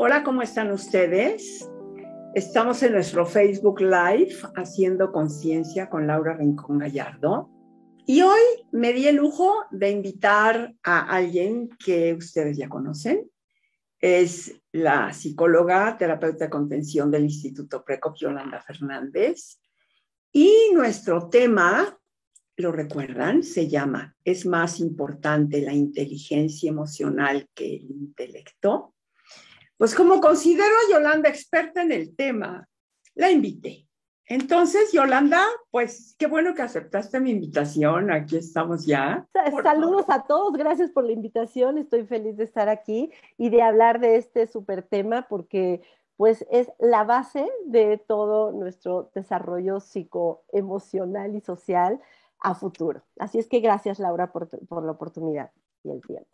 Hola, ¿cómo están ustedes? Estamos en nuestro Facebook Live haciendo conciencia con Laura Rincón Gallardo. Y hoy me di el lujo de invitar a alguien que ustedes ya conocen. Es la psicóloga, terapeuta de contención del Instituto Preco, Yolanda Fernández. Y nuestro tema, ¿lo recuerdan? Se llama ¿Es más importante la inteligencia emocional que el intelecto? Pues como considero a Yolanda experta en el tema, la invité. Entonces, Yolanda, pues qué bueno que aceptaste mi invitación. Aquí estamos ya. Saludos a todos, gracias por la invitación. Estoy feliz de estar aquí y de hablar de este súper tema porque pues es la base de todo nuestro desarrollo psicoemocional y social a futuro. Así es que gracias, Laura, por la oportunidad.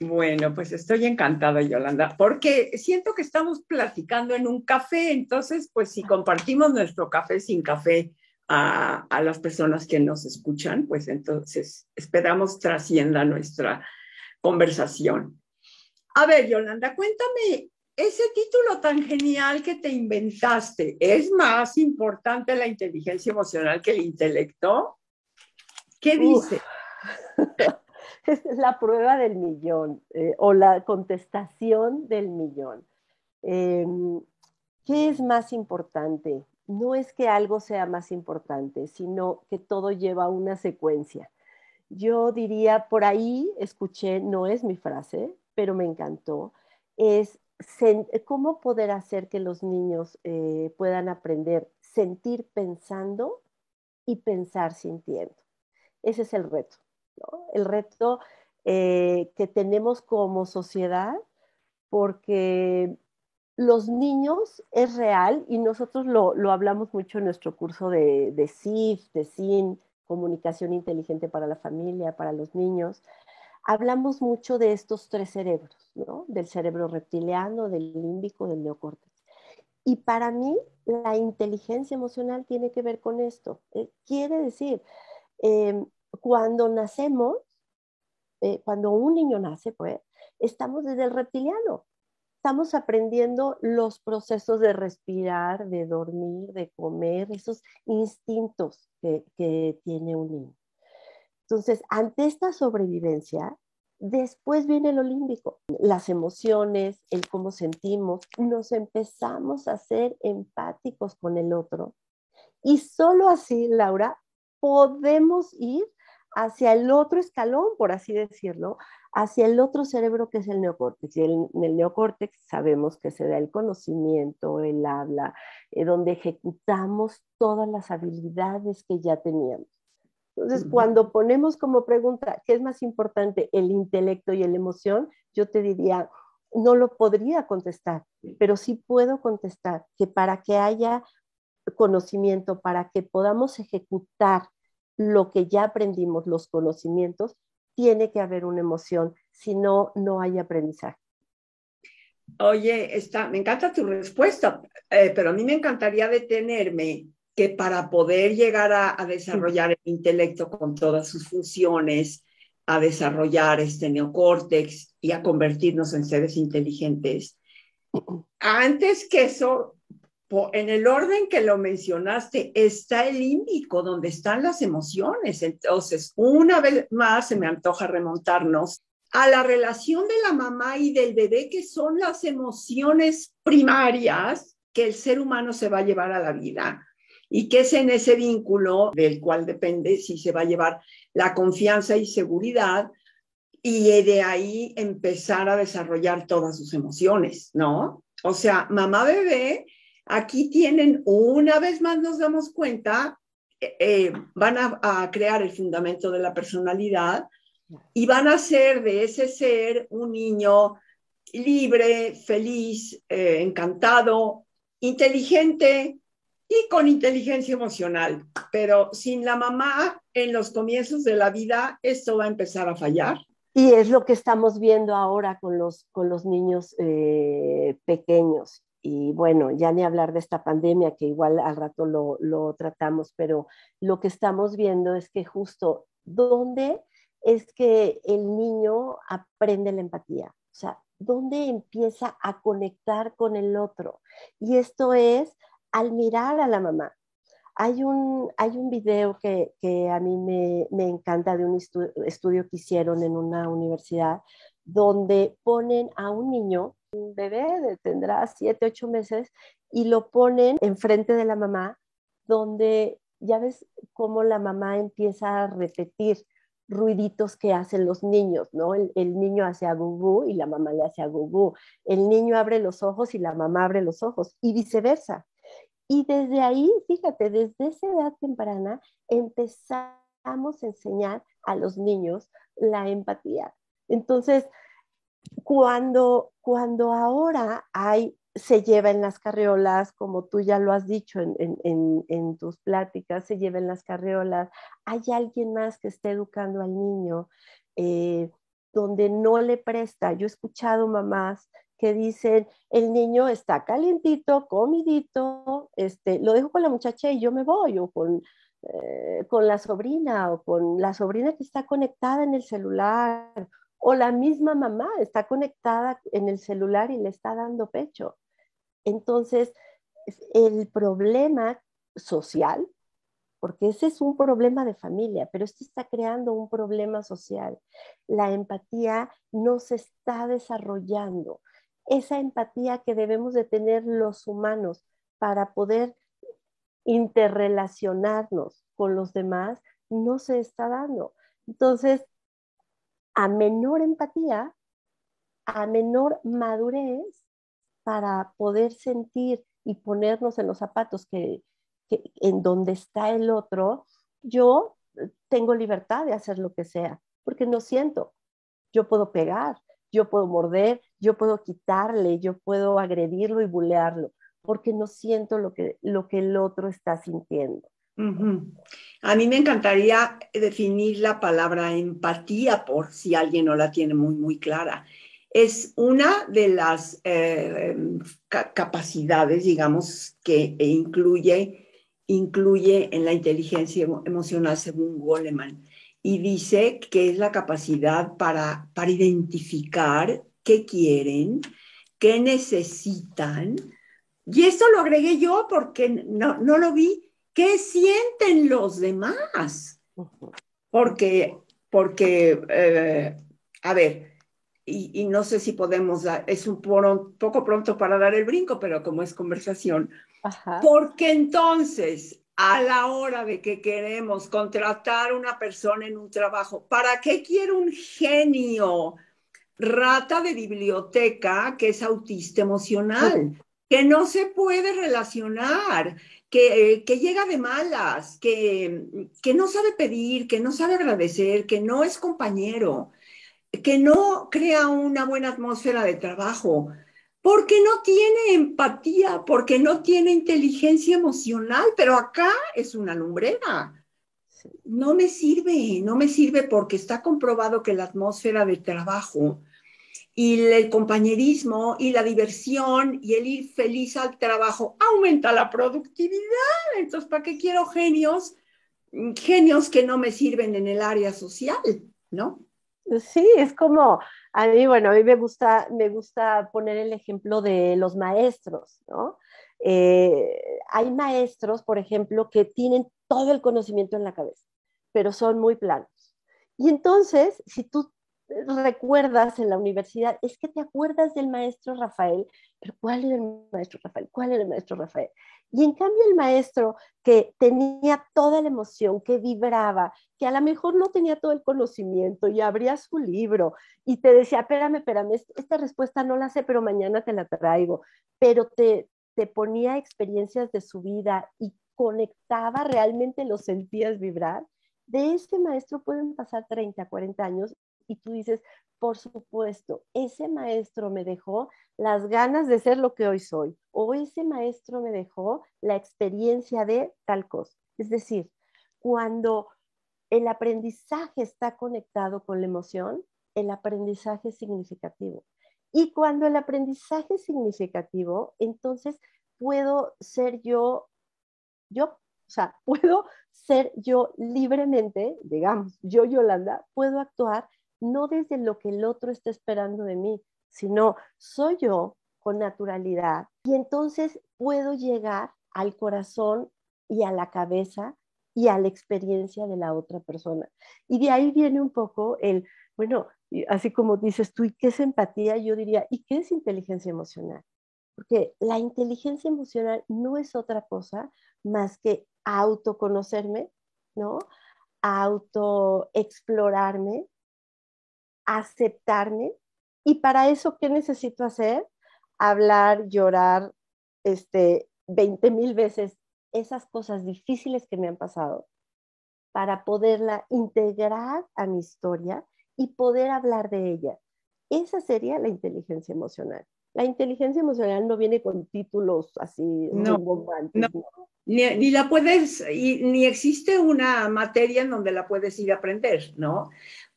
Bueno, pues estoy encantada, Yolanda, porque siento que estamos platicando en un café, entonces, pues si compartimos nuestro café sin café a, a las personas que nos escuchan, pues entonces esperamos trascienda nuestra conversación. A ver, Yolanda, cuéntame ese título tan genial que te inventaste, ¿es más importante la inteligencia emocional que el intelecto? ¿Qué dice? es la prueba del millón eh, o la contestación del millón. Em, ¿Qué es más importante? No es que algo sea más importante, sino que todo lleva una secuencia. Yo diría, por ahí escuché, no es mi frase, pero me encantó, es cómo poder hacer que los niños eh, puedan aprender sentir pensando y pensar sintiendo. Ese es el reto el reto eh, que tenemos como sociedad, porque los niños es real y nosotros lo, hablamos mucho en nuestro curso de, de CIF, de CIN, comunicación inteligente para la familia, para los niños. Hablamos mucho de estos tres cerebros, Del cerebro reptiliano, del límbico, del neocórtex. Y para mí, la inteligencia emocional tiene que ver con esto. Eh, quiere decir, em, cuando nacemos, eh, cuando un niño nace, pues, estamos desde el reptiliano. Estamos aprendiendo los procesos de respirar, de dormir, de comer, esos instintos que, que tiene un niño. Entonces, ante esta sobrevivencia, Después viene el olímpico, las emociones, el cómo sentimos, nos empezamos a ser empáticos con el otro. Y solo así, Laura, podemos ir hacia el otro escalón, por así decirlo, hacia el otro cerebro que es el neocórtex. Y en el neocórtex sabemos que se da el conocimiento, el habla, eh, donde ejecutamos todas las habilidades que ya teníamos. Entonces, cuando ponemos como pregunta, ¿qué es más importante, el intelecto y la emoción? Yo te diría, no lo podría contestar, pero sí puedo contestar que para que haya conocimiento, para que podamos ejecutar lo que ya aprendimos, los conocimientos, tiene que haber una emoción, si no, no hay aprendizaje. Oye, me encanta tu respuesta, eh, pero a mí me encantaría detenerme que para poder llegar a, desarrollar el intelecto con todas sus funciones, a desarrollar este neocórtex y a convertirnos en seres inteligentes, antes que eso en el orden que lo mencionaste, está el índico donde están las emociones. Entonces, una vez más, se me antoja remontarnos a la relación de la mamá y del bebé, que son las emociones primarias que el ser humano se va a llevar a la vida y que es en ese vínculo del cual depende si se va a llevar la confianza y seguridad y de ahí empezar a desarrollar todas sus emociones, ¿no? O sea, mamá bebé Aquí tienen, una vez más nos damos cuenta, eh, eh, van a, crear el fundamento de la personalidad y van a ser de ese ser un niño libre, feliz, eh, encantado, inteligente y con inteligencia emocional. Pero sin la mamá en los comienzos de la vida, esto va a empezar a fallar. Y es lo que estamos viendo ahora con con los niños pequeños y bueno, ya ni hablar de esta pandemia, que igual al rato lo, tratamos, pero lo que estamos viendo es que justo dónde es que el niño aprende la empatía, o sea, dónde empieza a conectar con el otro. Y esto es al mirar a la mamá. Hay un, hay un video que, a mí me, encanta de un estudio que hicieron en una universidad donde ponen a un niño un bebé, tendrá 7, ocho meses, y lo ponen enfrente de la mamá, donde ya ves cómo la mamá empieza a repetir ruiditos que hacen los niños, ¿no? El, niño hace a gugú y la mamá le hace a gugú. El niño abre los ojos y la mamá abre los ojos y viceversa. Y desde ahí, fíjate, desde esa edad temprana empezamos a enseñar a los niños la empatía. Entonces, cuando, cuando ahora hay, se lleva en las carriolas, como tú ya lo has dicho en, tus pláticas, se lleva en las carriolas, hay alguien más que esté educando al niño eh, donde no le presta. Yo he escuchado mamás que dicen, el niño está calientito, comidito, este, lo dejo con la muchacha y yo me voy, o con, eh, con la sobrina, o con la sobrina que está conectada en el celular, o la misma mamá está conectada en el celular y le está dando pecho. Entonces, el problema social, porque ese es un problema de familia, pero esto está creando un problema social. La empatía no se está desarrollando. Esa empatía que debemos de tener los humanos para poder interrelacionarnos con los demás no se está dando. Entonces, a menor empatía, a menor madurez para poder sentir y ponernos en los zapatos que, en donde está el otro, yo tengo libertad de hacer lo que sea, porque no siento. Yo puedo pegar, yo puedo morder, yo puedo quitarle, yo puedo agredirlo y bulearlo, porque no siento lo que, lo que el otro está sintiendo. A mí me encantaría definir la palabra empatía por si alguien no la tiene muy, muy clara. Es una de las eh, capacidades, digamos, que incluye, incluye en la inteligencia emocional según Goleman. Y dice que es la capacidad para, para identificar qué quieren, qué necesitan. Y eso lo agregué yo porque no lo vi ¿Qué sienten los demás? Porque, porque eh, a ver, y, no sé si podemos dar, es un poco, pronto para dar el brinco, pero como es conversación, porque entonces a la hora de que queremos contratar una persona en un trabajo, ¿para qué quiere un genio? Rata de biblioteca que es autista emocional que no se puede relacionar, eh, que, llega de malas, que, que no sabe pedir, que no sabe agradecer, que no es compañero, que no crea una buena atmósfera de trabajo, porque no tiene empatía, porque no tiene inteligencia emocional, pero acá es una lumbrera. No me sirve, no me sirve porque está comprobado que la atmósfera de trabajo y el compañerismo y la diversión y el ir feliz al trabajo aumenta la productividad. Entonces, ¿para qué quiero genios? Genios que no me sirven en el área social, ¿no? Sí, es como, a mí, bueno, a mí me gusta, me gusta poner el ejemplo de los maestros, ¿no? Eh, hay maestros, por ejemplo, que tienen todo el conocimiento en la cabeza, pero son muy planos. Y entonces, si tú recuerdas en la universidad, es que te acuerdas del maestro Rafael, pero ¿cuál era el maestro Rafael? ¿Cuál era el maestro Rafael? Y en cambio el maestro que tenía toda la emoción, que vibraba, que a lo mejor no tenía todo el conocimiento y abría su libro y te decía, espérame, espérame, esta respuesta no la sé, pero mañana te la traigo, pero te, te ponía experiencias de su vida y conectaba, realmente lo sentías vibrar. De ese maestro pueden pasar 30, 40 años y tú dices, por supuesto, ese maestro me dejó las ganas de ser lo que hoy soy, o ese maestro me dejó la experiencia de tal cosa. Es decir, cuando el aprendizaje está conectado con la emoción, el aprendizaje es significativo. Y cuando el aprendizaje es significativo, entonces puedo ser yo, yo, o sea, puedo ser yo libremente, digamos, yo, Yolanda, puedo actuar no desde lo que el otro está esperando de mí, sino soy yo con naturalidad y entonces puedo llegar al corazón y a la cabeza y a la experiencia de la otra persona. Y de ahí viene un poco el, bueno, así como dices tú, ¿y qué es empatía? Yo diría, ¿y qué es inteligencia emocional? Porque la inteligencia emocional no es otra cosa más que autoconocerme, ¿no? Autoexplorarme, aceptarme. Y para eso, ¿qué necesito hacer? Hablar, llorar, este, 20 mil veces esas cosas difíciles que me han pasado para poderla integrar a mi historia y poder hablar de ella. Esa sería la inteligencia emocional. La inteligencia emocional no viene con títulos así no, Ni, la puedes, ni existe una materia en donde la puedes ir a aprender, ¿no?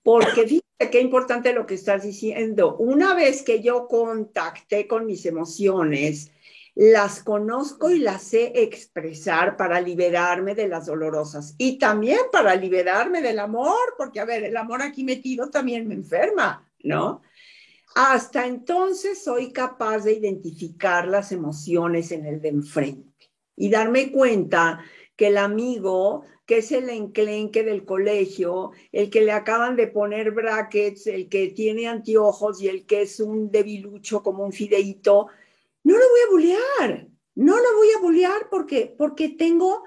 Porque qué importante lo que estás diciendo. Una vez que yo contacté con mis emociones, las conozco y las sé expresar para liberarme de las dolorosas y también para liberarme del amor, porque a ver, el amor aquí metido también me enferma, ¿no? Hasta entonces soy capaz de identificar las emociones en el de enfrente y darme cuenta que el amigo que es el enclenque del colegio, el que le acaban de poner brackets, el que tiene anteojos y el que es un debilucho como un fideíto, no lo voy a bulear, no lo voy a bulear porque, porque tengo,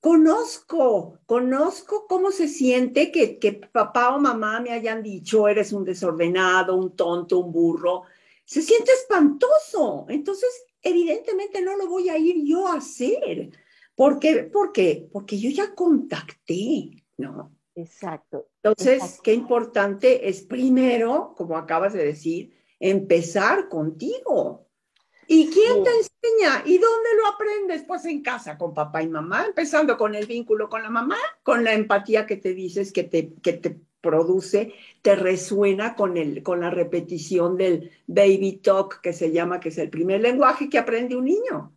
conozco, conozco cómo se siente que, que papá o mamá me hayan dicho, eres un desordenado, un tonto, un burro. Se siente espantoso. Entonces, evidentemente no lo voy a ir yo a hacer. ¿Por qué? Porque yo ya contacté, ¿no? Exacto. Entonces, qué importante es primero, como acabas de decir, empezar contigo. ¿Y quién te enseña? ¿Y dónde lo aprendes? Pues en casa, con papá y mamá, empezando con el vínculo con la mamá, con la empatía que te dices que te, que te produce, te resuena con, con la repetición del baby talk que se llama, que es el primer lenguaje que aprende un niño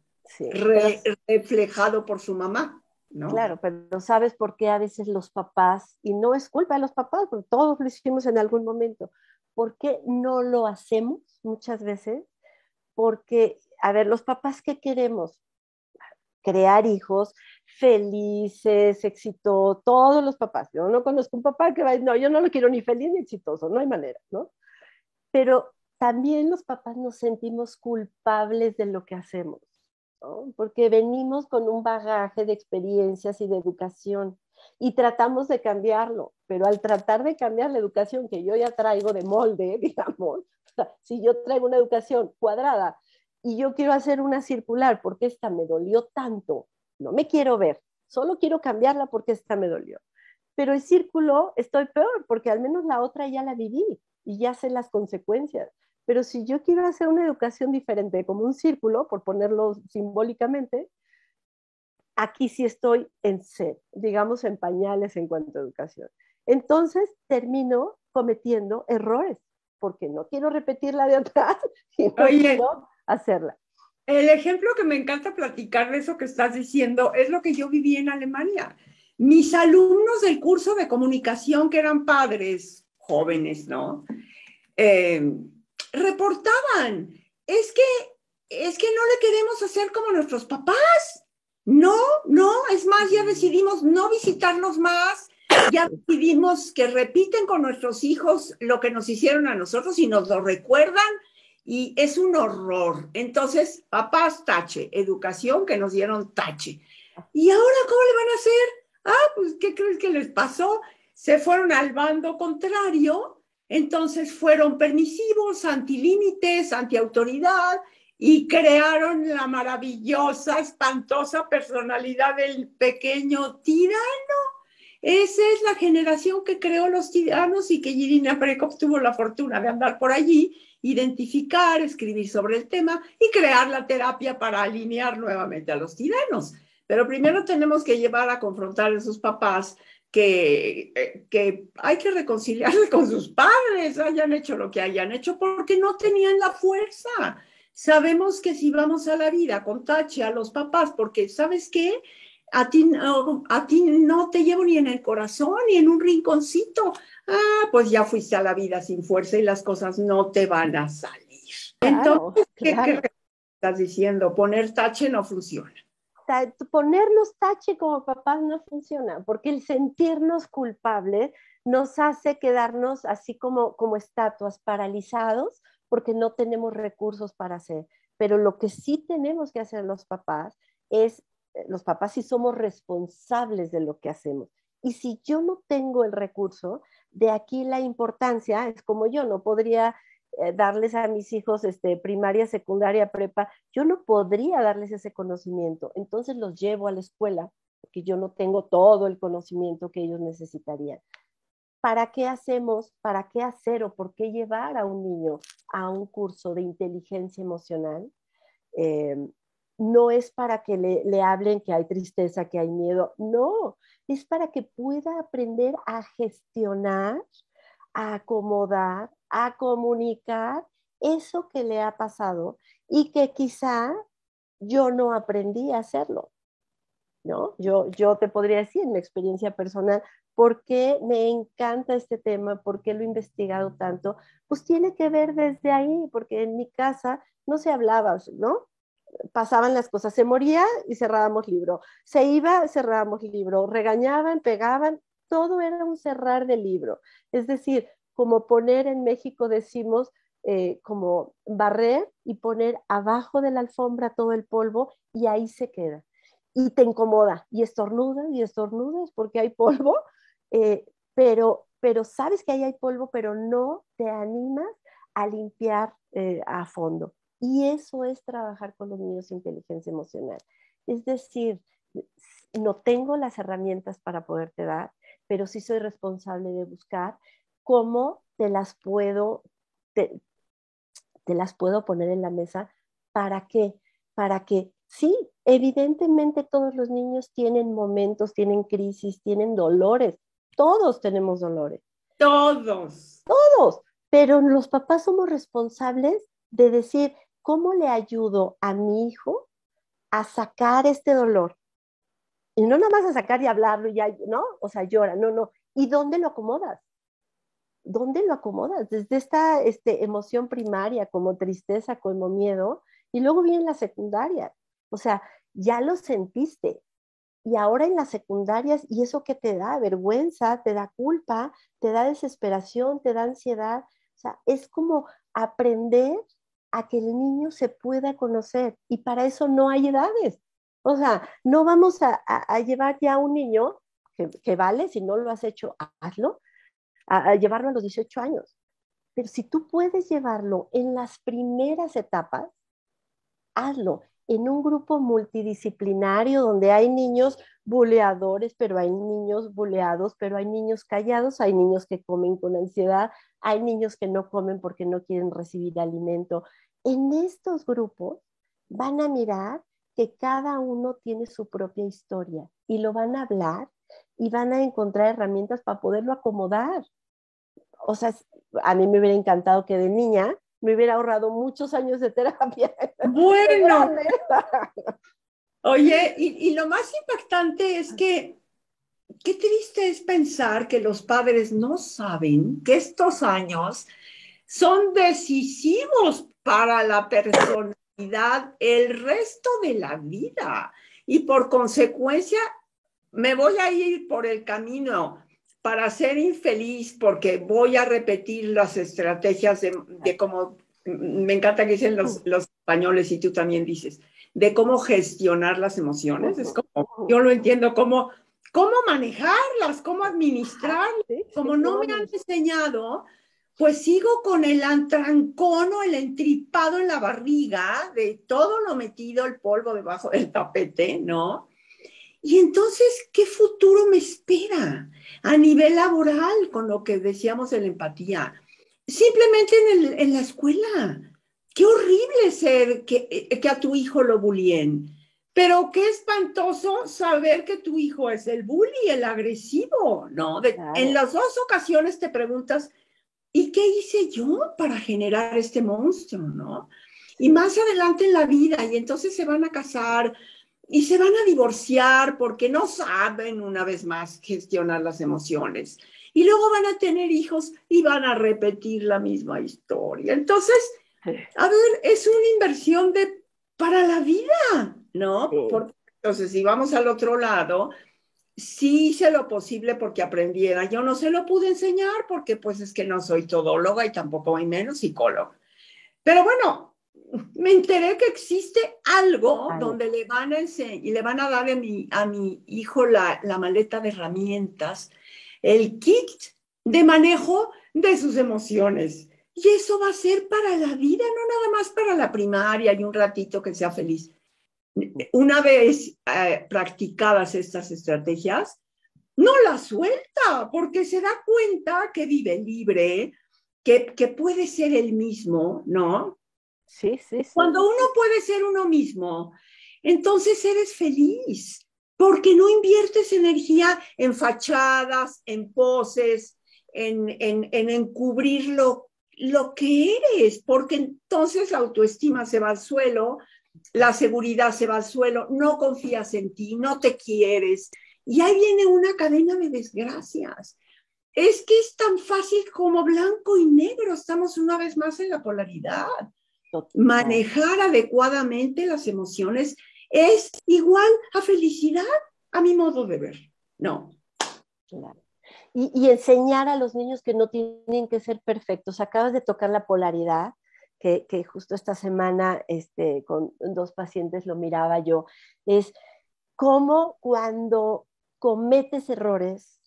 reflejado por su mamá. ¿No? Claro, pero sabes por qué a veces los papás, y no es culpa de los papás, porque todos lo hicimos en algún momento, ¿por qué no lo hacemos muchas veces? Porque, a ver, los papás, ¿qué queremos? Crear hijos felices, exitosos, todos los papás. Yo no conozco un papá que va no, yo no lo quiero ni feliz ni exitoso, no hay manera, ¿no? Pero también los papás nos sentimos culpables de lo que hacemos porque venimos con un bagaje de experiencias y de educación y tratamos de cambiarlo, pero al tratar de cambiar la educación que yo ya traigo de molde, digamos, si yo traigo una educación cuadrada y yo quiero hacer una circular porque esta me dolió tanto, no me quiero ver, solo quiero cambiarla porque esta me dolió. Pero el círculo estoy peor porque al menos la otra ya la viví y ya sé las consecuencias. Pero si yo quiero hacer una educación diferente, como un círculo, por ponerlo simbólicamente, aquí sí estoy en sed, digamos en pañales en cuanto a educación. Entonces termino cometiendo errores, porque no quiero repetir la de atrás y hacerla. El ejemplo que me encanta platicar de eso que estás diciendo es lo que yo viví en Alemania. Mis alumnos del curso de comunicación, que eran padres jóvenes, ¿no? Eh, reportaban, es que, es que no le queremos hacer como nuestros papás. No, no, es más, ya decidimos no visitarnos más, ya decidimos que repiten con nuestros hijos lo que nos hicieron a nosotros y nos lo recuerdan y es un horror. Entonces, papás, tache, educación que nos dieron tache. ¿Y ahora cómo le van a hacer? Ah, pues, ¿qué crees que les pasó? Se fueron al bando contrario entonces fueron permisivos, antilímites, autoridad y crearon la maravillosa, espantosa personalidad del pequeño tirano. Esa es la generación que creó los tiranos y que Irina Frekov tuvo la fortuna de andar por allí, identificar, escribir sobre el tema y crear la terapia para alinear nuevamente a los tiranos. Pero primero tenemos que llevar a confrontar a sus papás que, eh, que, hay que reconciliarse con sus padres, hayan hecho lo que hayan hecho, porque no tenían la fuerza. Sabemos que si vamos a la vida con tache a los papás, porque sabes qué, a ti, no te llevo ni en el corazón ni en un rinconcito. Ah, pues ya fuiste a la vida sin fuerza y las cosas no te van a salir. Entonces, ¿qué estás diciendo? Poner tache no funciona ponernos tache como papás no funciona, porque el sentirnos culpables nos hace quedarnos así como, como estatuas, paralizados, porque no tenemos recursos para hacer. Pero lo que sí tenemos que hacer los papás es, eh, los papás sí somos responsables de lo que hacemos. Y si yo no tengo el recurso, de aquí la importancia, es como yo no podría eh, darles a mis hijos este, primaria, secundaria, prepa, yo no podría darles ese conocimiento. Entonces los llevo a la escuela, porque yo no tengo todo el conocimiento que ellos necesitarían. ¿Para qué hacemos, para qué hacer o por qué llevar a un niño a un curso de inteligencia emocional? Em, no es para que le, le, hablen que hay tristeza, que hay miedo, no, es para que pueda aprender a gestionar, a acomodar, a comunicar eso que le ha pasado y que quizá yo no aprendí a hacerlo. ¿No? Yo, yo te podría decir en mi experiencia personal, ¿por qué me encanta este tema? ¿Por qué lo he investigado tanto? Pues tiene que ver desde ahí, porque en mi casa no se hablaba, ¿no? Pasaban las cosas, se moría y cerrábamos libro, se iba, cerrábamos libro, regañaban, pegaban, todo era un cerrar de libro. Es decir, como poner en México decimos eh, como barrer y poner abajo de la alfombra todo el polvo y ahí se queda. Y te incomoda y estornudas y estornudas porque hay polvo, eh, pero, pero sabes que ahí hay polvo, pero no te animas a limpiar eh, a fondo. Y eso es trabajar con los niños inteligencia emocional. Es decir, no tengo las herramientas para poderte dar, pero sí soy responsable de buscar cómo te las puedo, te, las puedo poner en la mesa. ¿Para qué? Para que sí, evidentemente todos los niños tienen momentos, tienen crisis, tienen dolores. Todos tenemos dolores. Todos. Todos. Pero los papás somos responsables de decir, ¿cómo le ayudo a mi hijo a sacar este dolor? Y no nada más a sacar y hablarlo, ya, ¿no? O sea, llora, no, no. ¿Y dónde lo acomodas? ¿dónde lo acomodas? Desde esta este, emoción primaria, como tristeza, como miedo, y luego viene la secundaria. O sea, ya lo sentiste. Y ahora en las secundarias, ¿y eso qué te da? Vergüenza, te da culpa, te da desesperación, te da ansiedad. O sea, es como aprender a que el niño se pueda conocer. Y para eso no hay edades. O sea, no vamos a, llevar ya a un niño que vale, si no lo has hecho, hazlo, a, llevarlo a los 18 años. Pero si tú puedes llevarlo en las primeras etapas, hazlo en un grupo multidisciplinario donde hay niños buleadores, pero hay niños buleados, pero hay niños callados, hay niños que comen con ansiedad, hay niños que no comen porque no quieren recibir alimento. En estos grupos van a mirar que cada uno tiene su propia historia y lo van a hablar y van a encontrar herramientas para poderlo acomodar o sea, a mí me hubiera encantado que de niña me hubiera ahorrado muchos años de terapia. Bueno. Oye, y, lo más impactante es que qué triste es pensar que los padres no saben que estos años son decisivos para la personalidad el resto de la vida. Y por consecuencia, me voy a ir por el camino para ser infeliz porque voy a repetir las estrategias de, cómo, me encanta que dicen los, españoles y tú también dices, de cómo gestionar las emociones. Es como, yo lo entiendo cómo manejarlas, cómo administrarlas. Como no me han enseñado, pues sigo con el antrancón o el entripado en la barriga de todo lo metido, el polvo debajo del tapete, ¿no? Y entonces, ¿qué futuro me espera a nivel laboral con lo que decíamos en la empatía? Simplemente en, la escuela. Qué horrible ser que, eh, que a tu hijo lo bulíen. Pero qué espantoso saber que tu hijo es el bully, el agresivo, ¿no? En las dos ocasiones te preguntas, ¿y qué hice yo para generar este monstruo, no? Y más adelante en la vida, y entonces se van a casar, y se van a divorciar porque no saben una vez más gestionar las emociones. Y luego van a tener hijos y van a repetir la misma historia. Entonces, a ver, es una inversión de para la vida, ¿no? entonces, si vamos al otro lado, sí hice lo posible porque aprendiera. Yo no se lo pude enseñar porque pues es que no soy todóloga y tampoco hay menos psicólogo. Pero bueno, me enteré que existe algo donde le van a y le van a dar a mi, hijo la, maleta de herramientas, el kit de manejo de sus emociones. Y eso va a ser para la vida, no nada más para la primaria y un ratito que sea feliz. Una vez eh, practicadas estas estrategias, no la suelta porque se da cuenta que vive libre, que, que puede ser el mismo, ¿no? Cuando uno puede ser uno mismo, entonces eres feliz, porque no inviertes energía en fachadas, en poses, en, en, encubrir lo, lo que eres, porque entonces la autoestima se va al suelo, la seguridad se va al suelo, no confías en ti, no te quieres. Y ahí viene una cadena de desgracias. Es que es tan fácil como blanco y negro, estamos una vez más en la polaridad. Manejar adecuadamente las emociones es igual a felicidad, a mi modo de ver. No. Y, enseñar a los niños que no tienen que ser perfectos. Acabas de tocar la polaridad, que, que justo esta semana este, con dos pacientes lo miraba yo. Es cómo cuando cometes errores,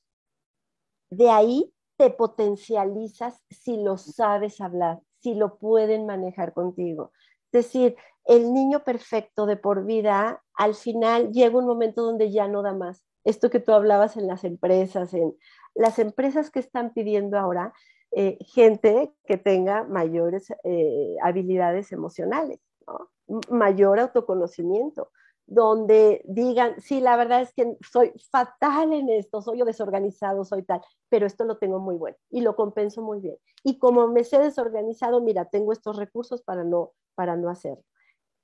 de ahí te potencializas si lo sabes hablar si lo pueden manejar contigo. Es decir, el niño perfecto de por vida, al final llega un momento donde ya no da más. Esto que tú hablabas en las empresas, en las empresas que están pidiendo ahora eh, gente que tenga mayores eh, habilidades emocionales, mayor autoconocimiento, donde digan, sí, la verdad es que soy fatal en esto, soy yo desorganizado, soy tal, pero esto lo tengo muy bueno y lo compenso muy bien. Y como me sé desorganizado, mira, tengo estos recursos para no, para no hacerlo.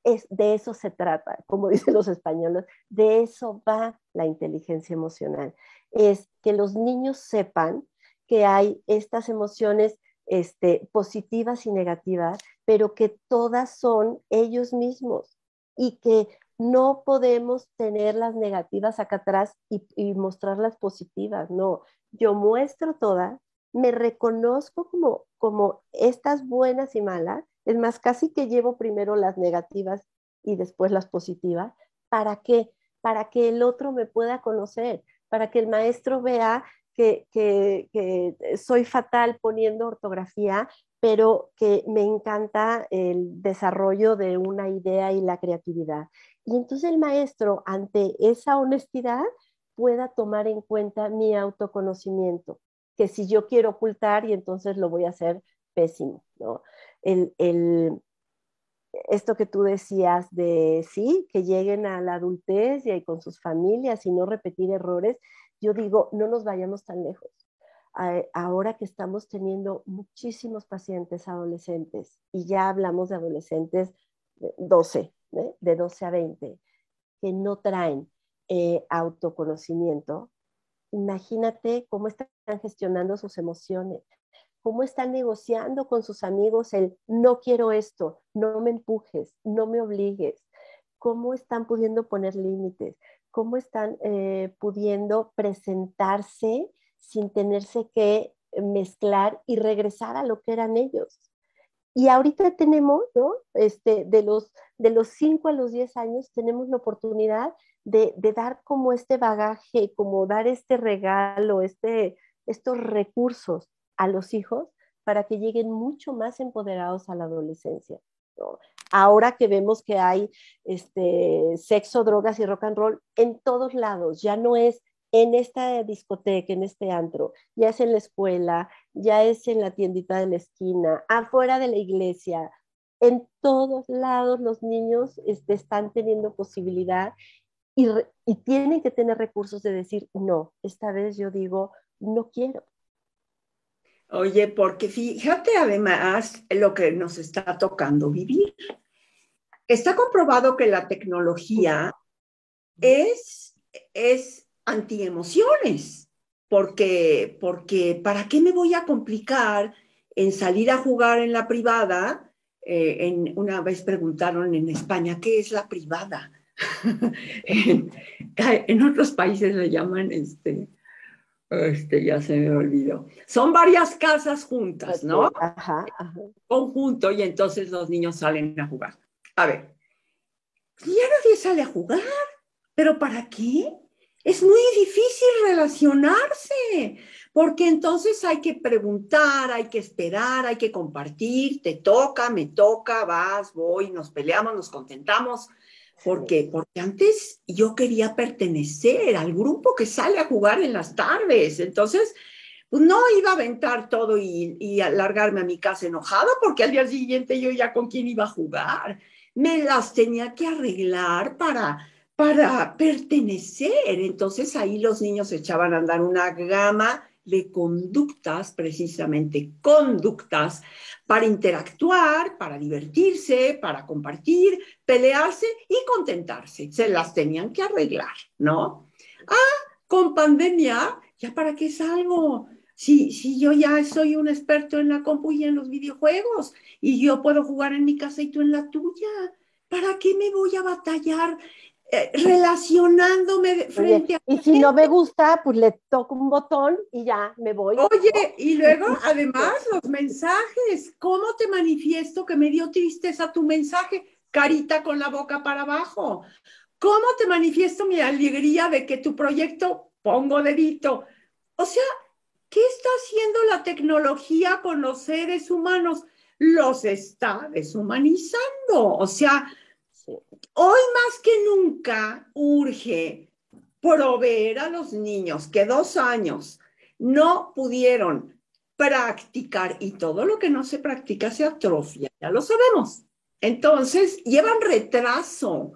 Es, de eso se trata, como dicen los españoles, de eso va la inteligencia emocional. Es que los niños sepan que hay estas emociones este, positivas y negativas, pero que todas son ellos mismos y que no podemos tener las negativas acá atrás y, mostrar las positivas, no. Yo muestro todas, me reconozco como, como estas buenas y malas, es más, casi que llevo primero las negativas y después las positivas. ¿Para qué? Para que el otro me pueda conocer, para que el maestro vea que, que, que soy fatal poniendo ortografía, pero que me encanta el desarrollo de una idea y la creatividad. Y entonces el maestro, ante esa honestidad, pueda tomar en cuenta mi autoconocimiento, que si yo quiero ocultar y entonces lo voy a hacer pésimo, ¿no? esto que tú decías de sí, que lleguen a la adultez y con sus familias y no repetir errores, yo digo, no nos vayamos tan lejos eh, ahora que estamos teniendo muchísimos pacientes adolescentes, y ya hablamos de adolescentes 12, de 12 ¿eh? a 20, que no traen eh, autoconocimiento, imagínate cómo están gestionando sus emociones, cómo están negociando con sus amigos el no quiero esto, no me empujes, no me obligues, cómo están pudiendo poner límites, cómo están pudiendo presentarse sin tenerse que mezclar y regresar a lo que eran ellos. Y ahorita tenemos, ¿no? Este, de, los, de los 5 a los 10 años, tenemos la oportunidad de, dar como este bagaje, como dar este regalo, este, estos recursos a los hijos para que lleguen mucho más empoderados a la adolescencia. Ahora que vemos que hay este, sexo, drogas y rock and roll en todos lados, ya no es en esta discoteca, en este antro, ya es en la escuela, ya es en la tiendita de la esquina, afuera de la iglesia, en todos lados los niños este, están teniendo posibilidad y, y, tienen que tener recursos de decir, no, esta vez yo digo, no quiero. Oye, porque fíjate además lo que nos está tocando vivir. Está comprobado que la tecnología es, es antiemociones, porque, porque ¿para qué me voy a complicar en salir a jugar en la privada? Eh, en, una vez preguntaron en España, ¿qué es la privada? en, otros países le llaman, este, este, ya se me olvidó. Son varias casas juntas, ¿no? Conjunto y entonces los niños salen a jugar. A ver, ya nadie sale a jugar, pero ¿para qué? es muy difícil relacionarse, porque entonces hay que preguntar, hay que esperar, hay que compartir, te toca, me toca, vas, voy, nos peleamos, nos contentamos. Porque, porque antes yo quería pertenecer al grupo que sale a jugar en las tardes. Entonces, pues, no iba a aventar todo y, y alargarme a mi casa enojada porque al día siguiente yo ya con quién iba a jugar. Me las tenía que arreglar para, para pertenecer. Entonces ahí los niños echaban a andar una gama de conductas, precisamente conductas, para interactuar, para divertirse, para compartir, pelearse y contentarse. Se las tenían que arreglar, ¿no? Ah, con pandemia, ¿ya para qué salgo? Si, sí yo ya soy un experto en la compu y en los videojuegos, y yo puedo jugar en mi casa y tú en la tuya, ¿para qué me voy a batallar eh, relacionándome frente a... Y si no me gusta, pues le toco un botón y ya me voy. Oye, y luego además los mensajes, ¿cómo te manifiesto que me dio tristeza tu mensaje? Carita con la boca para abajo. ¿Cómo te manifiesto mi alegría de que tu proyecto pongo dedito? O sea, ¿qué está haciendo la tecnología con los seres humanos? Los está deshumanizando. O sea, Hoy más que nunca urge proveer a los niños que dos años no pudieron practicar y todo lo que no se practica se atrofia, ya lo sabemos. Entonces, llevan retraso,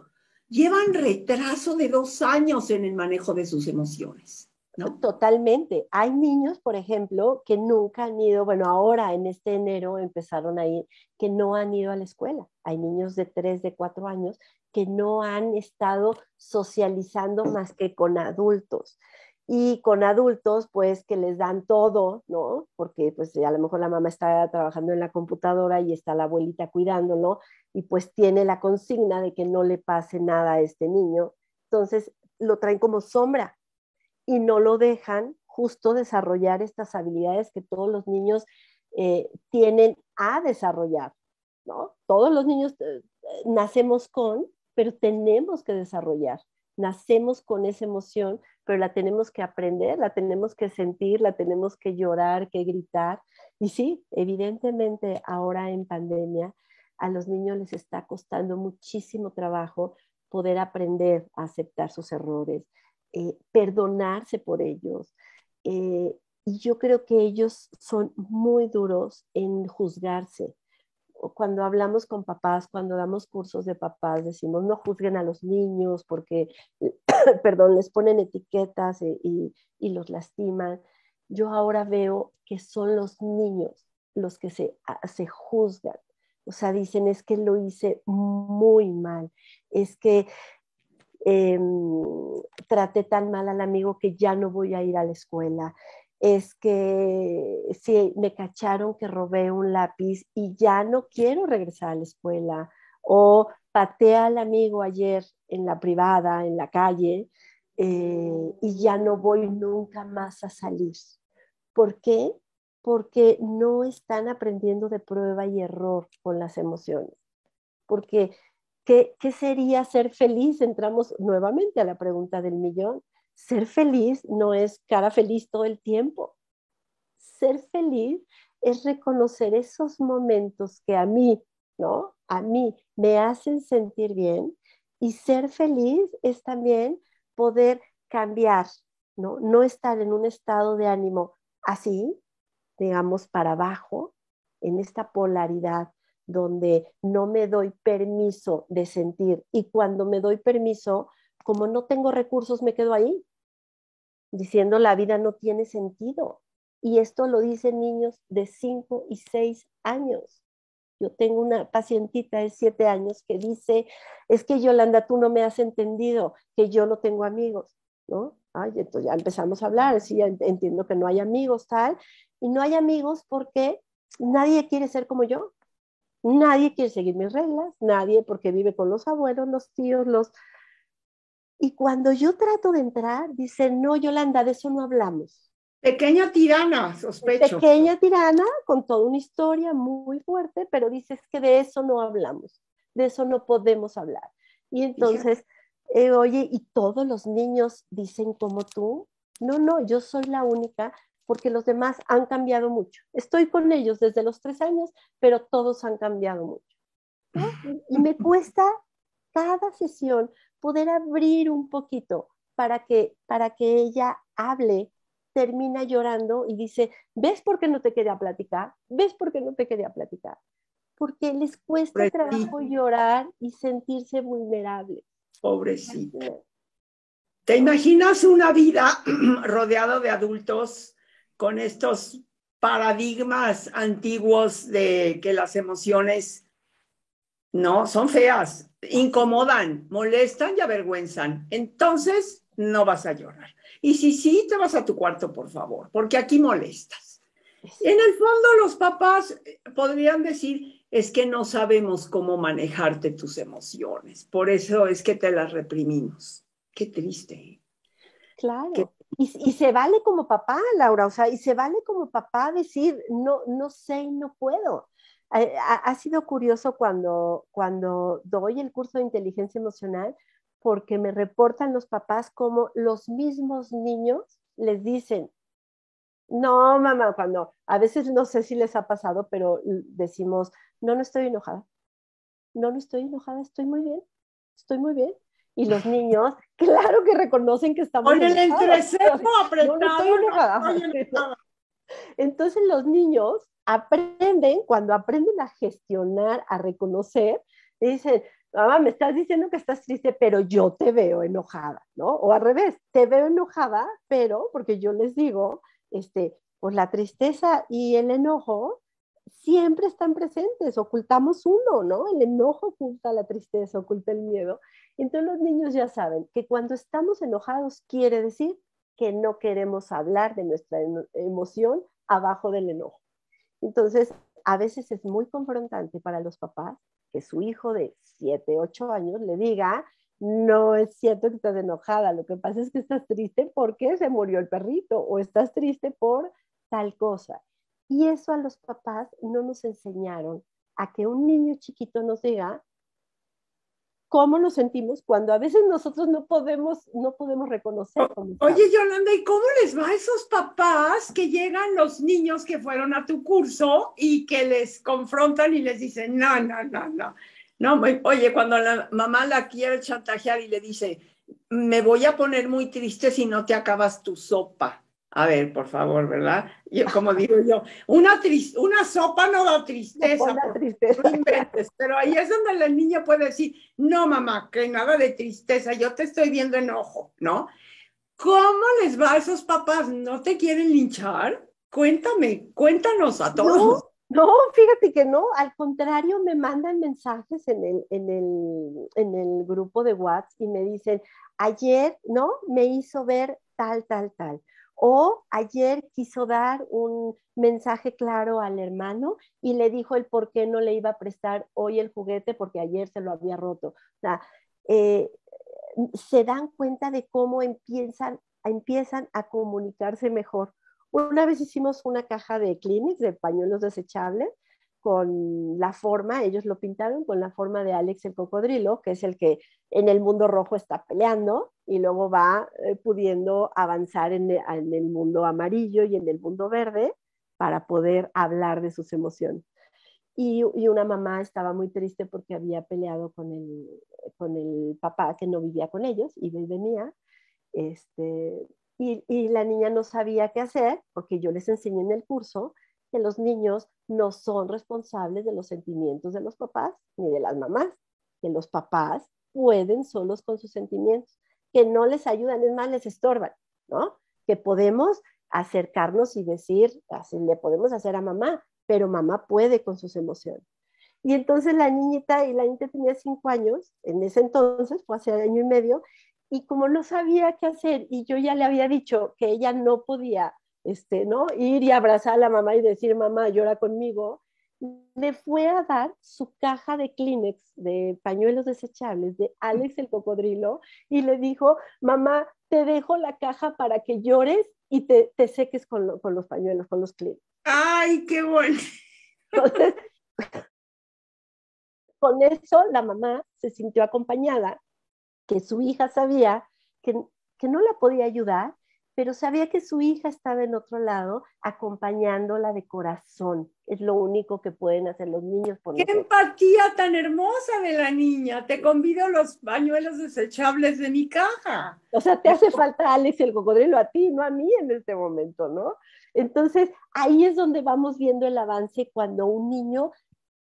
llevan retraso de dos años en el manejo de sus emociones. Totalmente. Hay niños, por ejemplo, que nunca han ido, bueno, ahora en este enero empezaron a ir, que no han ido a la escuela. Hay niños de 3, de 4 años que no han estado socializando más que con adultos y con adultos, pues que les dan todo, ¿no? Porque pues a lo mejor la mamá está trabajando en la computadora y está la abuelita cuidándolo y pues tiene la consigna de que no le pase nada a este niño. Entonces lo traen como sombra y no lo dejan justo desarrollar estas habilidades que todos los niños eh, tienen a desarrollar, ¿no? Todos los niños eh, eh, nacemos con, pero tenemos que desarrollar. Nacemos con esa emoción, pero la tenemos que aprender, la tenemos que sentir, la tenemos que llorar, que gritar. Y sí, evidentemente ahora en pandemia a los niños les está costando muchísimo trabajo poder aprender a aceptar sus errores, eh, perdonarse por ellos. Eh, y yo creo que ellos son muy duros en juzgarse. Cuando hablamos con papás, cuando damos cursos de papás, decimos no juzguen a los niños porque, perdón, les ponen etiquetas y, los lastiman. Yo ahora veo que son los niños los que se, ah, se juzgan. O sea, dicen es que lo hice muy mal, es que eh, traté tan mal al amigo que ya no voy a ir a la escuela, es que si me cacharon que robé un lápiz y ya no quiero regresar a la escuela, o pateé al amigo ayer en la privada, en la calle, eh, y ya no voy nunca más a salir. ¿Por qué? Porque no están aprendiendo de prueba y error con las emociones. Porque ¿Qué, sería ser feliz? Entramos nuevamente a la pregunta del millón. Ser feliz no es cara feliz todo el tiempo. Ser feliz es reconocer esos momentos que a mí, ¿no? A mí me hacen sentir bien. Y ser feliz es también poder cambiar, ¿no? No estar en un estado de ánimo así, digamos, para abajo, en esta polaridad donde no me doy permiso de sentir y cuando me doy permiso, como no tengo recursos, me quedo ahí, diciendo la vida no tiene sentido. Y esto lo dicen niños de 5 y 6 años. Yo tengo una pacientita de 7 años que dice, es que Yolanda, tú no me has entendido, que yo no tengo amigos, ¿no? Ay, entonces ya empezamos a hablar, sí, entiendo que no hay amigos, tal. Y no hay amigos porque nadie quiere ser como yo. Nadie quiere seguir mis reglas, nadie porque vive con los abuelos, los tíos, los... Y cuando yo trato de entrar, dicen, no, Yolanda, de eso no hablamos. Pequeña tirana, sospecho. Pequeña tirana, con toda una historia muy fuerte, pero dices que de eso no hablamos, de eso no podemos hablar. Y entonces, eh, oye, ¿y todos los niños dicen como tú? No, no, yo soy la única porque los demás han cambiado mucho. Estoy con ellos desde los tres años, pero todos han cambiado mucho. Y me cuesta cada sesión poder abrir un poquito para que, para que ella hable, termina llorando y dice, ¿ves por qué no te quería platicar? ¿Ves por qué no te quería platicar? Porque les cuesta trabajo llorar y sentirse vulnerable. Pobrecito. ¿Te imaginas una vida rodeada de adultos con estos paradigmas antiguos de que las emociones no son feas, incomodan, molestan y avergüenzan. Entonces no vas a llorar. Y si sí, te vas a tu cuarto, por favor, porque aquí molestas. En el fondo, los papás eh, podrían decir, es que no sabemos cómo manejarte tus emociones, por eso es que te las reprimimos. Qué triste. Claro. Y, se vale como papá, Laura, o sea, y se vale como papá decir, no, no sé y no puedo. Eh, ha, ha, sido curioso cuando, cuando doy el curso de inteligencia emocional, porque me reportan los papás como los mismos niños les dicen, no, mamá, cuando a veces no sé si les ha pasado, pero decimos, no, no estoy enojada. No, no estoy enojada, estoy muy bien, estoy muy bien y los niños, claro que reconocen que estamos en el entrecejo apretado. Entonces los niños aprenden, cuando aprenden a gestionar, a reconocer, dicen, mamá, me estás diciendo que estás triste, pero yo te veo enojada, ¿no? O al revés, te veo enojada, pero porque yo les digo, este, pues la tristeza y el enojo siempre están presentes, ocultamos uno, ¿no? El enojo oculta la tristeza, oculta el miedo. Entonces los niños ya saben que cuando estamos enojados quiere decir que no queremos hablar de nuestra emoción abajo del enojo. Entonces, a veces es muy confrontante para los papás que su hijo de 7, 8 años le diga, no es cierto que estás enojada, lo que pasa es que estás triste porque se murió el perrito o estás triste por tal cosa. Y eso a los papás no nos enseñaron a que un niño chiquito nos diga cómo nos sentimos cuando a veces nosotros no podemos, no podemos reconocer. Oye, Yolanda, ¿y cómo les va a esos papás que llegan los niños que fueron a tu curso y que les confrontan y les dicen, no, no, no, no? No, oye, cuando la mamá la quiere chantajear y le dice, me voy a poner muy triste si no te acabas tu sopa. A ver, por favor, ¿verdad? Yo, como digo yo, una, una sopa no da tristeza. No, tristeza. pero ahí es donde la niña puede decir, no, mamá, que nada de tristeza, yo te estoy viendo enojo, ¿no? ¿Cómo les va a esos papás? ¿No te quieren linchar? Cuéntame, cuéntanos a todos. No, fíjate que no, al contrario, me mandan mensajes en el, en el, en el grupo de WhatsApp y me dicen, ayer, ¿no? Me hizo ver tal, tal, tal o ayer quiso dar un mensaje claro al hermano y le dijo el por qué no le iba a prestar hoy el juguete porque ayer se lo había roto. Eh, se dan cuenta de cómo empiezan, a comunicarse mejor. Una vez hicimos una caja de clínicas de pañuelos desechables con la forma, ellos lo pintaron con la forma de Alex el cocodrilo, que es el que en el mundo rojo está peleando y luego va eh, pudiendo avanzar e, en, el mundo amarillo y en el mundo verde para poder hablar de sus emociones. Y, una mamá estaba muy triste porque había peleado con el, papá que no vivía con ellos, y venía, este, y la niña no sabía qué hacer, porque yo les enseñé en el curso que los niños no son responsables de los sentimientos de los papás ni de las mamás, que los papás pueden solos con sus sentimientos, que no les ayudan, es más, les estorban, ¿no? Que podemos acercarnos y decir, así le podemos hacer a mamá, pero mamá puede con sus emociones. Y entonces la niñita, y la niñita tenía cinco años, en ese entonces, fue hace año y medio, y como no sabía qué hacer, y yo ya le había dicho que ella no podía este, ¿no? Ir y abrazar a la mamá y decir, mamá, llora conmigo, le fue a dar su caja de Kleenex, de pañuelos desechables, de Alex el cocodrilo, y le dijo, mamá, te dejo la caja para que llores y te, te seques con, los pañuelos, con los Kleenex. ¡Ay, qué bueno! Entonces, con eso la mamá se sintió acompañada, que su hija sabía que, que no la podía ayudar, pero sabía que su hija estaba en otro lado acompañándola de corazón. Es lo único que pueden hacer los niños. Por ¡Qué empatía tan hermosa de la niña! Te convido los pañuelos desechables de mi caja. O sea, te hace falta Alex el cocodrilo a ti, no a mí en este momento, ¿no? Entonces, ahí es donde vamos viendo el avance cuando un niño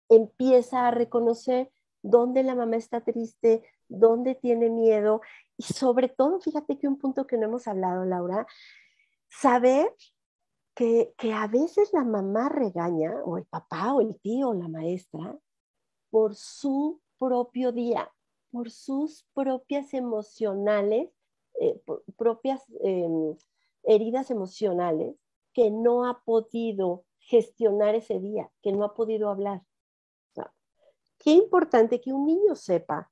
empieza a reconocer dónde la mamá está triste, dónde tiene miedo y sobre todo, fíjate que un punto que no hemos hablado, Laura, saber que, a veces la mamá regaña, o el papá, o el tío, o la maestra, por su propio día, por sus propias emocionales, eh, propias em, heridas emocionales que no ha podido gestionar ese día, que no ha podido hablar. qué importante que un niño sepa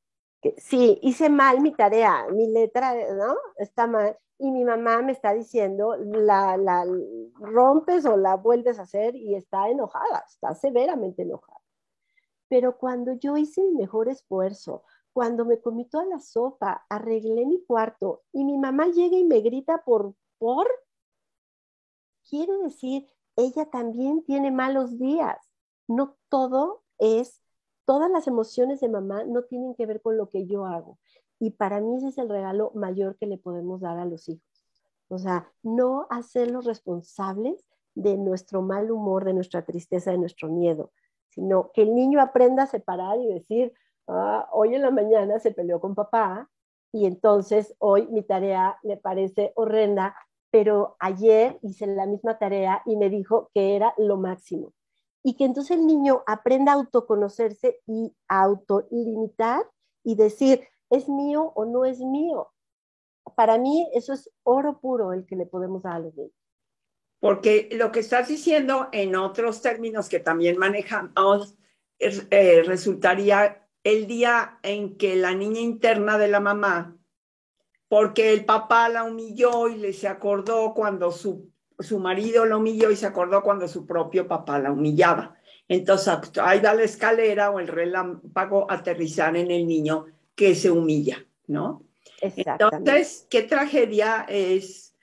sí, hice mal mi tarea, mi letra, ¿no? Está mal. Y mi mamá me está diciendo, la, la rompes o la vuelves a hacer y está enojada, está severamente enojada. Pero cuando yo hice mi mejor esfuerzo, cuando me comí toda la sopa, arreglé mi cuarto y mi mamá llega y me grita por, por, Quiero decir, ella también tiene malos días. No todo es todas las emociones de mamá no tienen que ver con lo que yo hago. Y para mí ese es el regalo mayor que le podemos dar a los hijos. O sea, no hacerlos responsables de nuestro mal humor, de nuestra tristeza, de nuestro miedo, sino que el niño aprenda a separar y decir, ah, hoy en la mañana se peleó con papá y entonces hoy mi tarea le parece horrenda, pero ayer hice la misma tarea y me dijo que era lo máximo y que entonces el niño aprenda a autoconocerse y a autolimitar y decir, ¿es mío o no es mío? Para mí eso es oro puro el que le podemos dar a los niños. Porque lo que estás diciendo en otros términos que también manejamos eh, resultaría el día en que la niña interna de la mamá, porque el papá la humilló y le se acordó cuando su su marido lo humilló y se acordó cuando su propio papá la humillaba. Entonces, ahí da la escalera o el relámpago aterrizar en el niño que se humilla, ¿no? Entonces, qué tragedia es.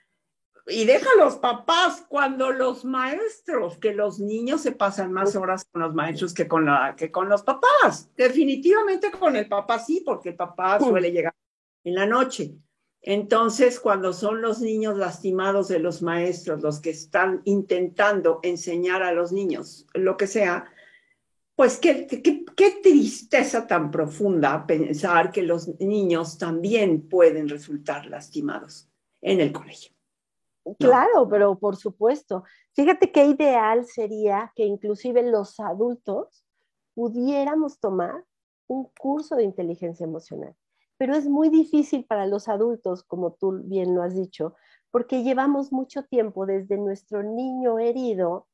Y deja los papás cuando los maestros, que los niños se pasan más horas con los maestros que con, la, que con los papás. Definitivamente con el papá sí, porque el papá suele llegar en la noche. Entonces, cuando son los niños lastimados de los maestros los que están intentando enseñar a los niños lo que sea, pues qué, tristeza tan profunda pensar que los niños también pueden resultar lastimados en el colegio. Claro, pero por supuesto. Fíjate qué ideal sería que inclusive los adultos pudiéramos tomar un curso de inteligencia emocional pero es muy difícil para los adultos, como tú bien lo has dicho, porque llevamos mucho tiempo desde nuestro niño herido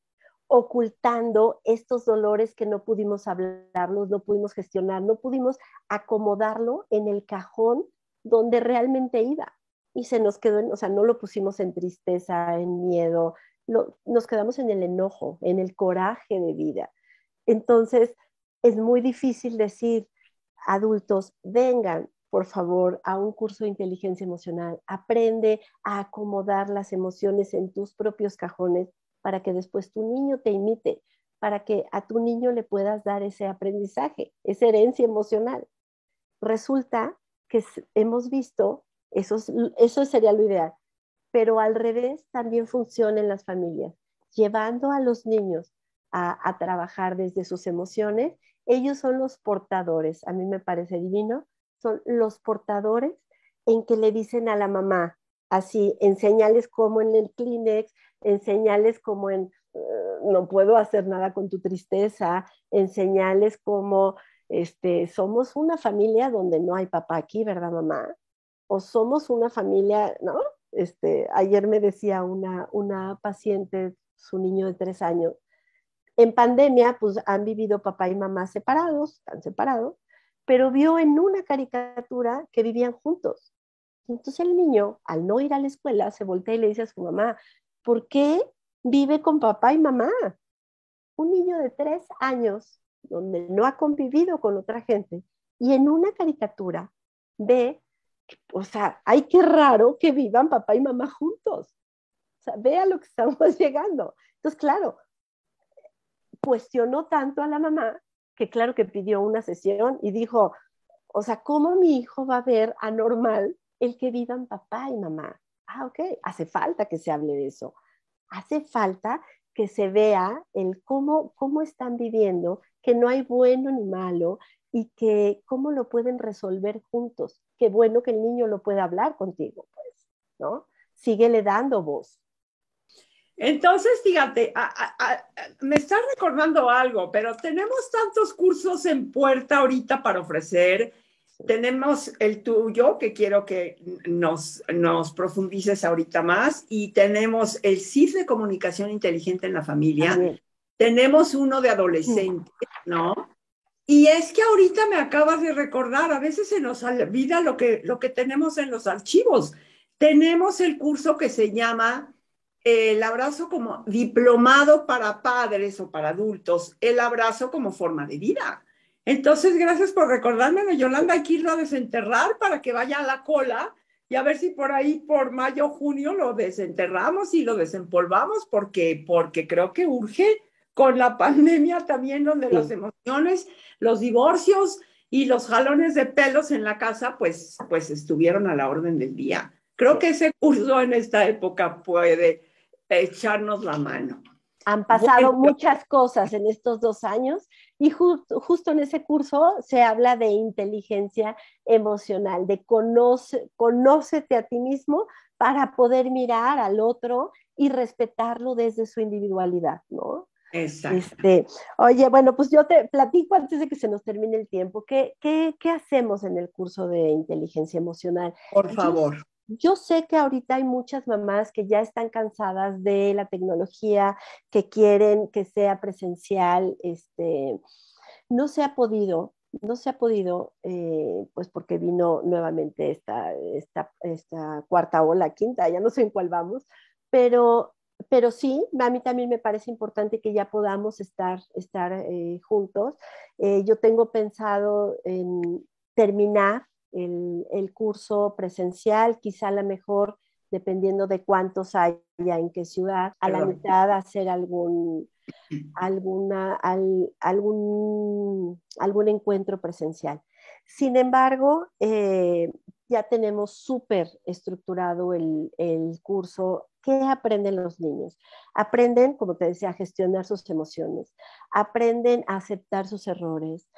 ocultando estos dolores que no pudimos hablarlos, no pudimos gestionar, no pudimos acomodarlo en el cajón donde realmente iba. Y se nos quedó, o sea, no lo pusimos en tristeza, en miedo, nos quedamos en el enojo, en el coraje de vida. Entonces, es muy difícil decir, adultos, vengan, por favor, a un curso de inteligencia emocional. Aprende a acomodar las emociones en tus propios cajones para que después tu niño te imite, para que a tu niño le puedas dar ese aprendizaje, esa herencia emocional. Resulta que hemos visto, eso, eso sería lo ideal, pero al revés también funciona en las familias, llevando a los niños a trabajar desde sus emociones. Ellos son los portadores, a mí me parece divino, son los portadores en que le dicen a la mamá, así, en señales como en el Kleenex, en señales como en eh, no puedo hacer nada con tu tristeza, en señales como este, somos una familia donde no hay papá aquí, ¿verdad, mamá? O somos una familia, ¿no? Este, ayer me decía una, una paciente, su niño de tres años, en pandemia, pues han vivido papá y mamá separados, están separados, pero vio en una caricatura que vivían juntos. Entonces el niño, al no ir a la escuela, se voltea y le dice a su mamá, ¿por qué vive con papá y mamá? Un niño de tres años, donde no ha convivido con otra gente, y en una caricatura ve, o sea, ay, qué raro que vivan papá y mamá juntos. O sea, ve a lo que estamos llegando. Entonces, claro, cuestionó tanto a la mamá que claro que pidió una sesión y dijo, o sea, ¿cómo mi hijo va a ver anormal el que vivan papá y mamá? Ah, ok, hace falta que se hable de eso. Hace falta que se vea el cómo, cómo están viviendo, que no hay bueno ni malo y que cómo lo pueden resolver juntos. Qué bueno que el niño lo pueda hablar contigo, pues, ¿no? Síguele dando voz. Entonces, fíjate, me estás recordando algo, pero tenemos tantos cursos en puerta ahorita para ofrecer. Tenemos el tuyo, que quiero que nos, nos profundices ahorita más, y tenemos el CIF de comunicación inteligente en la familia. Tenemos uno de adolescente, ¿no? Y es que ahorita me acabas de recordar, a veces se nos olvida lo que, lo que tenemos en los archivos. Tenemos el curso que se llama el abrazo como diplomado para padres o para adultos, el abrazo como forma de vida. Entonces, gracias por recordármelo, Yolanda, hay que irlo a desenterrar para que vaya a la cola y a ver si por ahí, por mayo o junio, lo desenterramos y lo desempolvamos, porque, porque creo que urge con la pandemia también, donde las emociones, los divorcios y los jalones de pelos en la casa, pues, pues estuvieron a la orden del día. Creo que ese curso en esta época puede echarnos la mano. Han pasado muchas cosas en estos dos años y justo en ese curso se habla de inteligencia emocional, de conoce, conócete a ti mismo para poder mirar al otro y respetarlo desde su individualidad, ¿no? Exacto. Este, oye, bueno, pues yo te platico antes de que se nos termine el tiempo, ¿qué, hacemos en el curso de inteligencia emocional? Por favor. Yo sé que ahorita hay muchas mamás que ya están cansadas de la tecnología, que quieren que sea presencial, este, no se ha podido, no se ha podido, eh, pues porque vino nuevamente esta, esta, esta, cuarta ola, quinta, ya no sé en cuál vamos, pero, pero sí, a mí también me parece importante que ya podamos estar, estar eh, juntos. Eh, yo tengo pensado en terminar el, curso presencial, quizá la mejor, dependiendo de cuántos haya en qué ciudad, a la mitad hacer algún, alguna, algún, encuentro presencial. Sin embargo, eh, ya tenemos súper estructurado el, el, curso. ¿Qué aprenden los niños? Aprenden, como te decía, a gestionar sus emociones, aprenden a aceptar sus errores,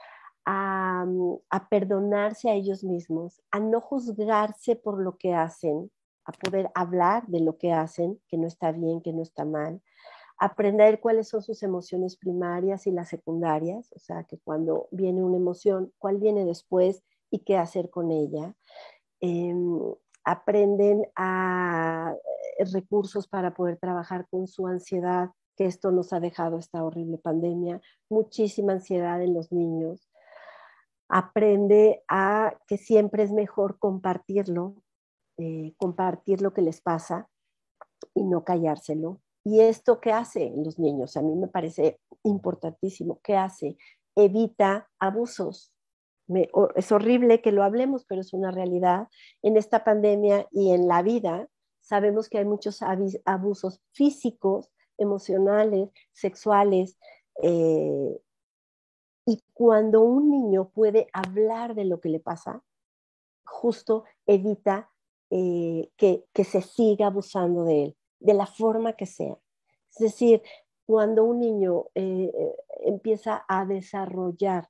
Mm, a, perdonarse a ellos mismos, a no juzgarse por lo que hacen, a poder hablar de lo que hacen, que no está bien, que no está mal, aprender cuáles son sus emociones primarias y las secundarias, o sea, que cuando viene una emoción, cuál viene después y qué hacer con ella. Em, aprenden a eh, recursos para poder trabajar con su ansiedad, que esto nos ha dejado esta horrible pandemia, muchísima ansiedad en los niños, aprende a que siempre es mejor compartirlo, eh, compartir lo que les pasa y no callárselo. ¿Y esto qué hace los niños? A mí me parece importantísimo. ¿Qué hace? Evita abusos. es horrible que lo hablemos, pero es una realidad. En esta pandemia y en la vida sabemos que hay muchos abusos físicos, emocionales, sexuales, eh, cuando un niño puede hablar de lo que le pasa, justo evita eh, que, que se siga abusando de él, de la forma que sea. Es decir, cuando un niño eh, eh, empieza a desarrollar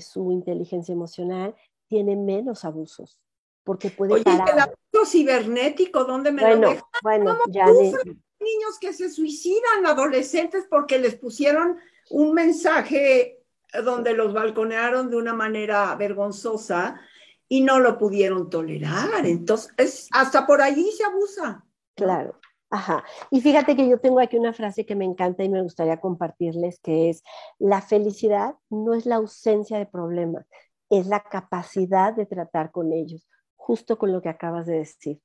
su inteligencia emocional, tiene menos abusos, porque puede Oye, el abuso cibernético, ¿dónde me lo dejan? Bueno, ya niños que se suicidan adolescentes porque les pusieron un mensaje donde los balconearon de una manera vergonzosa y no lo pudieron tolerar. Entonces, hasta por allí se abusa. Claro. Ajá. Y fíjate que yo tengo aquí una frase que me encanta y me gustaría compartirles, que es, la felicidad no es la ausencia de problemas, es la capacidad de tratar con ellos, justo con lo que acabas de decir.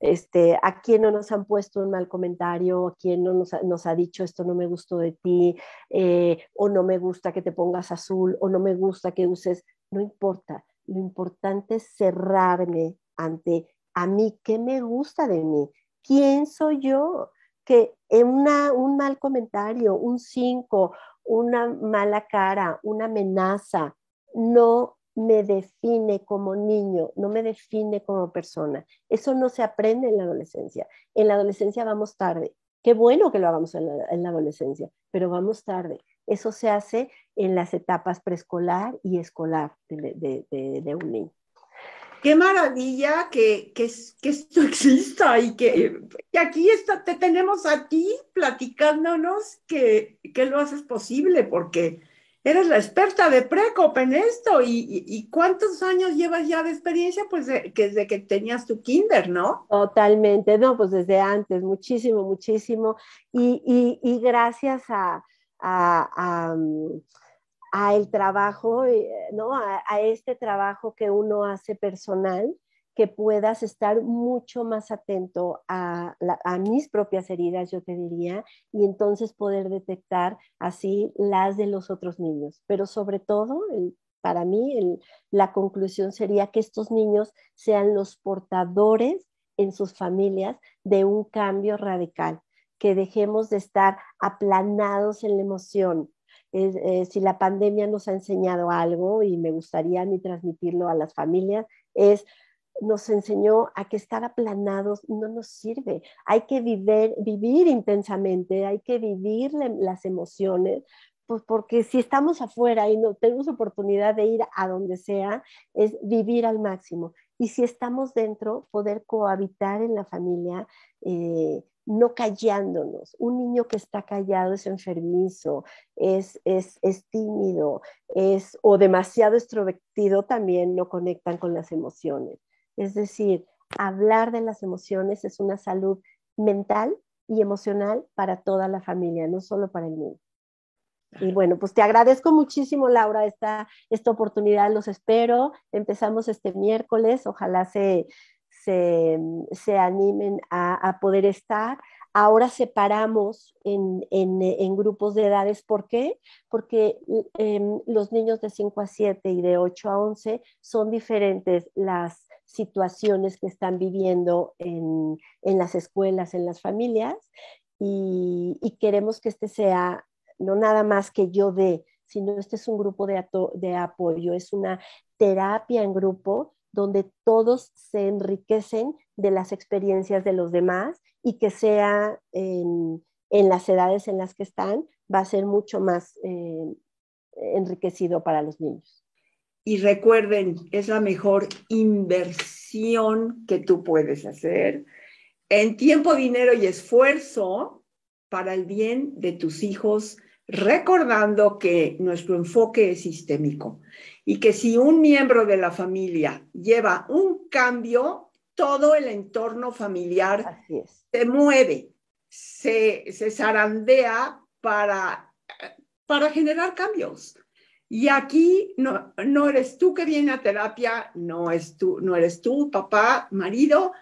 Este, a quién no nos han puesto un mal comentario, a quién no nos ha, dicho esto no me gustó de ti, eh, o no me gusta que te pongas azul, o no me gusta que uses, no importa. Lo importante es cerrarme ante a mí, qué me gusta de mí, quién soy yo, que en una, un mal comentario, un 5, una mala cara, una amenaza, no me define como niño, no me define como persona. Eso no se aprende en la adolescencia. En la adolescencia vamos tarde. Qué bueno que lo hagamos en la, adolescencia, pero vamos tarde. Eso se hace en las etapas preescolar y escolar de, un niño qué maravilla que, esto exista y que, aquí está, te tenemos a ti platicándonos que, lo haces posible, porque eres la experta de Precop en esto. ¿Y, cuántos años llevas ya de experiencia? Pues que desde que tenías tu kinder, ¿no? Totalmente, no, pues desde antes, muchísimo, muchísimo. Y, gracias mm, a, el trabajo, eh, ¿no? A, este trabajo que uno hace personal, que puedas estar mucho más atento a, mis propias heridas, yo te diría, y entonces poder detectar así las de los otros niños. Pero sobre todo, para mí, la conclusión sería que estos niños sean los portadores en sus familias de un cambio radical, que dejemos de estar aplanados en la emoción, eh, si la pandemia nos ha enseñado algo, y me gustaría a transmitirlo a las familias, es nos enseñó a que estar aplanados no nos sirve. Hay que vivir, vivir intensamente, hay que vivir las emociones, pues, porque si estamos afuera y no tenemos oportunidad de ir a donde sea, es vivir al máximo. Y si estamos dentro, poder cohabitar en la familia, eh, no callándonos. Un niño que está callado es enfermizo, es, tímido, es o demasiado extrovertido también no conectan con las emociones. Es decir, hablar de las emociones es una salud mental y emocional para toda la familia, no solo para el niño. Y bueno, pues te agradezco muchísimo, Laura, esta, esta oportunidad, los espero. Empezamos este miércoles, ojalá se, se, animen a, poder estar. Ahora separamos en, en, grupos de edades, ¿por qué? Porque em, los niños de 5 a 7 y de 8 a 11 son diferentes las, situaciones que están viviendo en, las escuelas, en las familias, y, queremos que este sea, no nada más que yo de, sino este es un grupo de, de apoyo, es una terapia en grupo donde todos se enriquecen de las experiencias de los demás y que sea en, las edades en las que están, va a ser mucho más eh, enriquecido para los niños. Y recuerden, es la mejor inversión que tú puedes hacer en tiempo, dinero y esfuerzo para el bien de tus hijos, recordando que nuestro enfoque es sistémico y que si un miembro de la familia lleva un cambio, todo el entorno familiar se mueve, se, se zarandea para, para generar cambios. Y aquí no, eres tú que viene a terapia, no, es tú, no eres tú, papá, marido,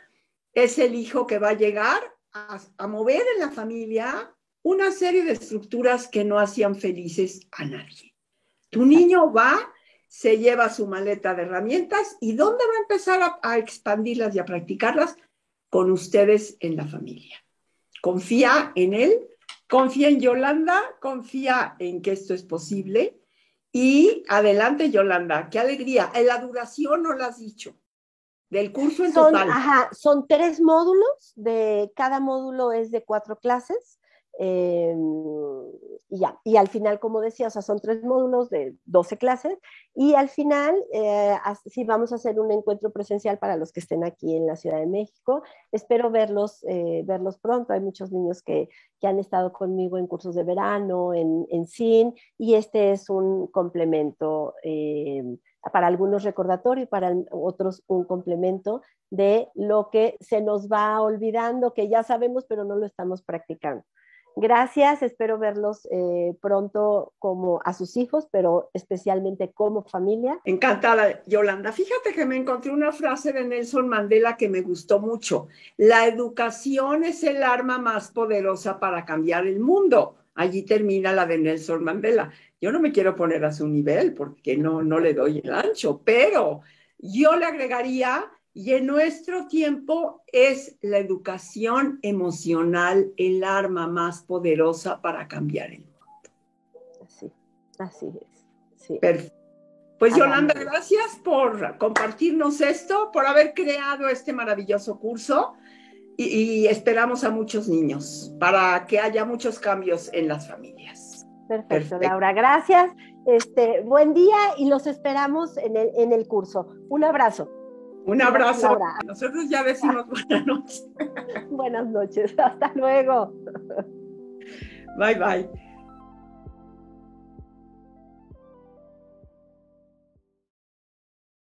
es el hijo que va a llegar a, mover en la familia una serie de estructuras que no hacían felices a nadie. Tu niño va, se lleva su maleta de herramientas y ¿dónde va a empezar a expandirlas y a practicarlas? Con ustedes en la familia. Confía en él, confía en Yolanda, confía en que esto es posible y adelante, Yolanda, qué alegría. Eh, la duración no la has dicho. Del curso en total. Ajá, son tres módulos, de, cada módulo es de cuatro clases. Eh, y ya, y al final, como decía, o sea, son tres módulos de 12 clases y al final eh, sí vamos a hacer un encuentro presencial para los que estén aquí en la Ciudad de México. Espero verlos, eh, verlos pronto. Hay muchos niños que, que, han estado conmigo en cursos de verano, en, en CIN, y este es un complemento para algunos recordatorio y para otros un complemento de lo que se nos va olvidando, que ya sabemos, pero no lo estamos practicando. Gracias, espero verlos eh, pronto como a sus hijos, pero especialmente como familia. Encantada, Yolanda. Fíjate que me encontré una frase de Nelson Mandela que me gustó mucho. La educación es el arma más poderosa para cambiar el mundo. Allí termina la de Nelson Mandela. Yo no me quiero poner a su nivel porque no, no le doy el ancho, pero yo le agregaría y en nuestro tiempo es la educación emocional el arma más poderosa para cambiar el mundo. Así, es. Pues Yolanda, gracias por compartirnos esto, por haber creado este maravilloso curso y, esperamos a muchos niños para que haya muchos cambios en las familias. Perfecto, Perfecto. Laura, gracias. Este, buen día y los esperamos en el, en el curso. Un abrazo. Un abrazo. Nosotros ya decimos buenas noches. buenas noches, hasta luego. Bye bye.